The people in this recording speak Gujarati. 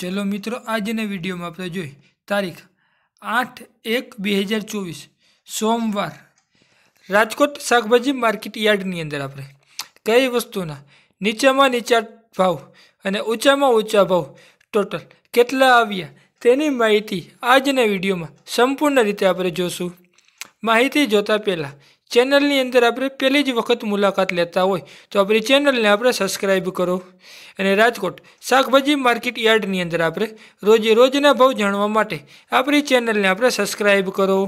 ચલો મિત્રો આજના વિડીયોમાં આપણે જોઈ તારીખ આઠ એક બે હજાર ચોવીસ સોમવાર રાજકોટ શાકભાજી માર્કેટ યાર્ડની અંદર આપણે કઈ વસ્તુના નીચામાં નીચા ભાવ અને ઊંચામાં ઊંચા ભાવ ટોટલ કેટલા આવ્યા તેની માહિતી આજના વિડીયોમાં સંપૂર્ણ રીતે આપણે જોશું માહિતી જોતા પહેલાં ચેનલની અંદર આપણે પહેલી જ વખત મુલાકાત લેતા હોય તો આપણી ચેનલને આપણે સબસ્ક્રાઈબ કરો અને રાજકોટ શાકભાજી માર્કેટ યાર્ડની અંદર આપણે રોજે રોજના ભાવ જાણવા માટે આપણી ચેનલને આપણે સબસ્ક્રાઈબ કરો